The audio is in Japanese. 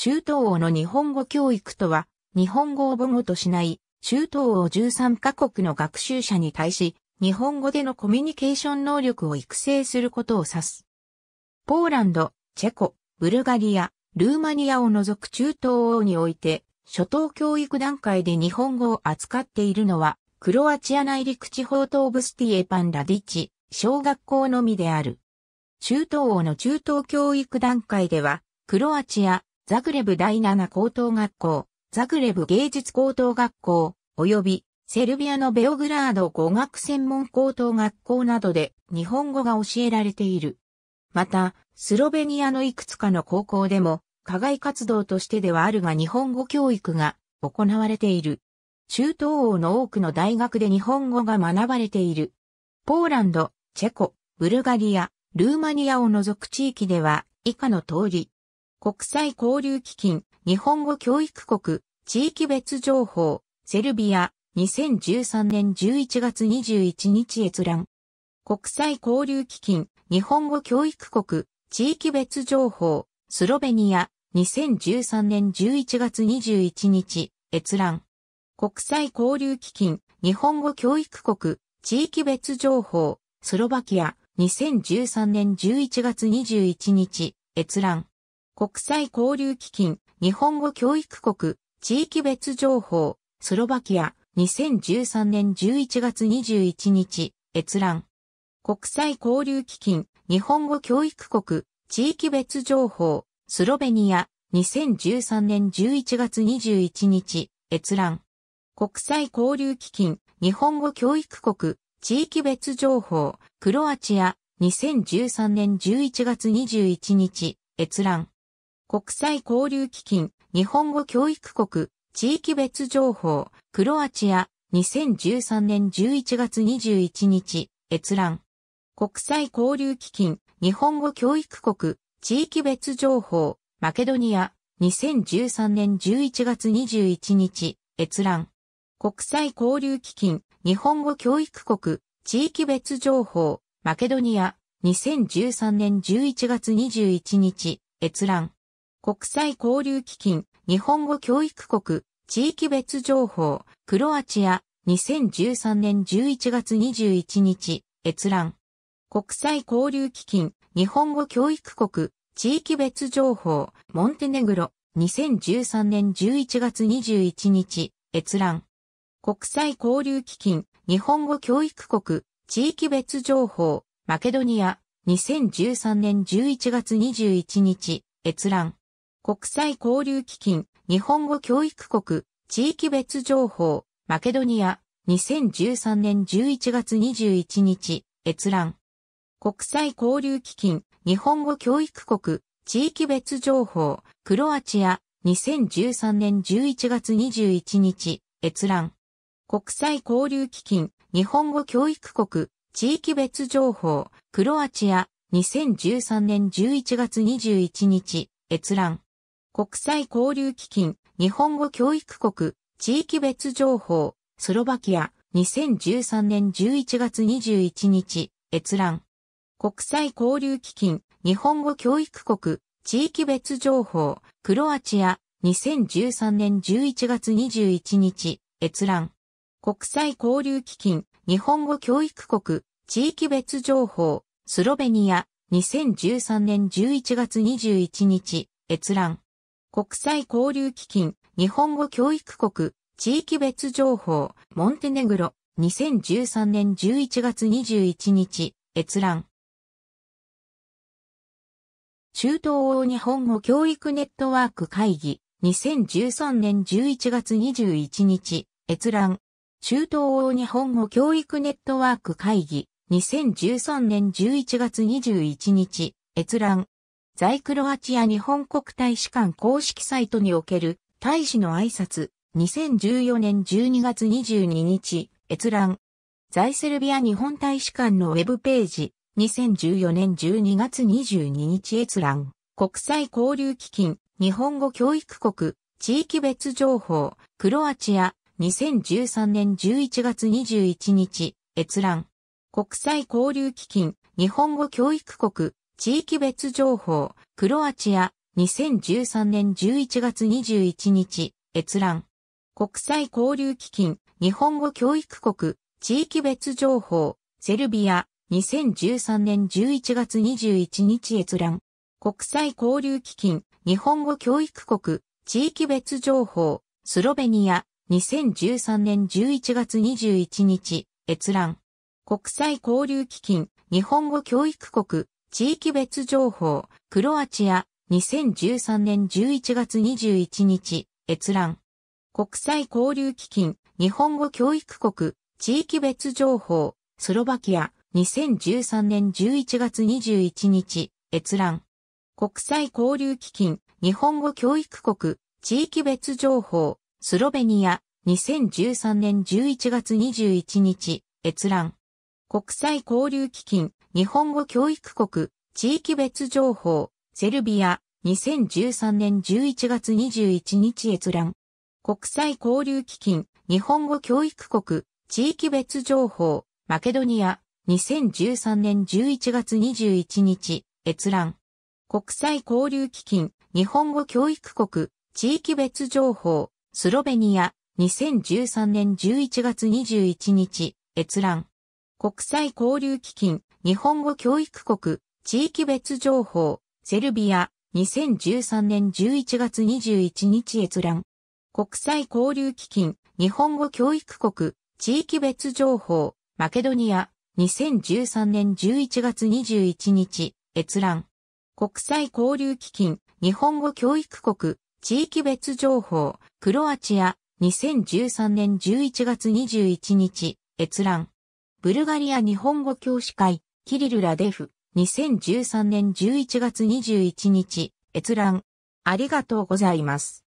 中東欧の日本語教育とは、日本語を母語としない中東欧13カ国の学習者に対し、日本語でのコミュニケーション能力を育成することを指す。ポーランド、チェコ、ブルガリア、ルーマニアを除く中東欧において、初等教育段階で日本語を扱っているのは、クロアチア内陸地方東部スティエパンラディチ、小学校のみである。中東欧の中等教育段階では、クロアチア、ザグレブ第7高等学校、ザグレブ芸術高等学校、及びセルビアのベオグラード語学専門高等学校などで日本語が教えられている。また、スロベニアのいくつかの高校でも、課外活動としてではあるが日本語教育が行われている。中東欧の多くの大学で日本語が学ばれている。ポーランド、チェコ、ブルガリア、ルーマニアを除く地域では以下の通り、国際交流基金、日本語教育国、地域別情報、セルビア、2013年11月21日閲覧。国際交流基金、日本語教育国、地域別情報、スロベニア、2013年11月21日、閲覧。国際交流基金、日本語教育国、地域別情報、スロバキア、2013年11月21日、閲覧。国際交流基金、日本語教育国、地域別情報、スロバキア、2013年11月21日、閲覧。国際交流基金、日本語教育国、地域別情報、スロベニア、2013年11月21日、閲覧。国際交流基金、日本語教育国、地域別情報、クロアチア、2013年11月21日、閲覧。国際交流基金、日本語教育国、地域別情報、クロアチア、2013年11月21日、閲覧。国際交流基金、日本語教育国、地域別情報、マケドニア、2013年11月21日、閲覧。国際交流基金、日本語教育国、地域別情報、マケドニア、2013年11月21日、閲覧。国際交流基金、日本語教育国、地域別情報、クロアチア、2013年11月21日、閲覧。国際交流基金、日本語教育国、地域別情報、モンテネグロ、2013年11月21日、閲覧。国際交流基金、日本語教育国、地域別情報、マケドニア、2013年11月21日、閲覧。国際交流基金、日本語教育国、地域別情報、マケドニア、2013年11月21日、閲覧。国際交流基金、日本語教育国、地域別情報、クロアチア、2013年11月21日、閲覧。国際交流基金、日本語教育国、地域別情報、クロアチア、2013年11月21日、閲覧。国際交流基金、日本語教育国、地域別情報、スロバキア、2013年11月21日、閲覧。国際交流基金、日本語教育国、地域別情報、クロアチア、2013年11月21日、閲覧。国際交流基金、日本語教育国、地域別情報、スロベニア、2013年11月21日、閲覧。国際交流基金、日本語教育国、地域別情報、モンテネグロ、2013年11月21日、閲覧。中東欧日本語教育ネットワーク会議、2013年11月21日、閲覧。中東欧日本語教育ネットワーク会議、2013年11月21日、閲覧。在クロアチア日本国大使館公式サイトにおける大使の挨拶2014年12月22日閲覧在セルビア日本大使館のウェブページ2014年12月22日閲覧国際交流基金日本語教育国地域別情報クロアチア2013年11月21日閲覧国際交流基金日本語教育国地域別情報、クロアチア、2013年11月21日、閲覧。国際交流基金、日本語教育国、地域別情報、セルビア、2013年11月21日閲覧。国際交流基金、日本語教育国、地域別情報、スロベニア、2013年11月21日、閲覧。国際交流基金、日本語教育国、地域別情報、クロアチア、2013年11月21日、閲覧。国際交流基金、日本語教育国、地域別情報、スロバキア、2013年11月21日、閲覧。国際交流基金、日本語教育国、地域別情報、スロベニア、2013年11月21日、閲覧。国際交流基金、日本語教育国、地域別情報、セルビア、2013年11月21日閲覧。国際交流基金、日本語教育国、地域別情報、マケドニア、2013年11月21日、閲覧。国際交流基金、日本語教育国、地域別情報、スロベニア、2013年11月21日、閲覧。国際交流基金、日本語教育国、地域別情報、セルビア、2013年11月21日閲覧。国際交流基金、日本語教育国、地域別情報、マケドニア、2013年11月21日、閲覧。国際交流基金、日本語教育国、地域別情報、クロアチア、2013年11月21日、閲覧。ブルガリア日本語教師会、キリル・ラデフ、2013年11月21日、閲覧。ありがとうございます。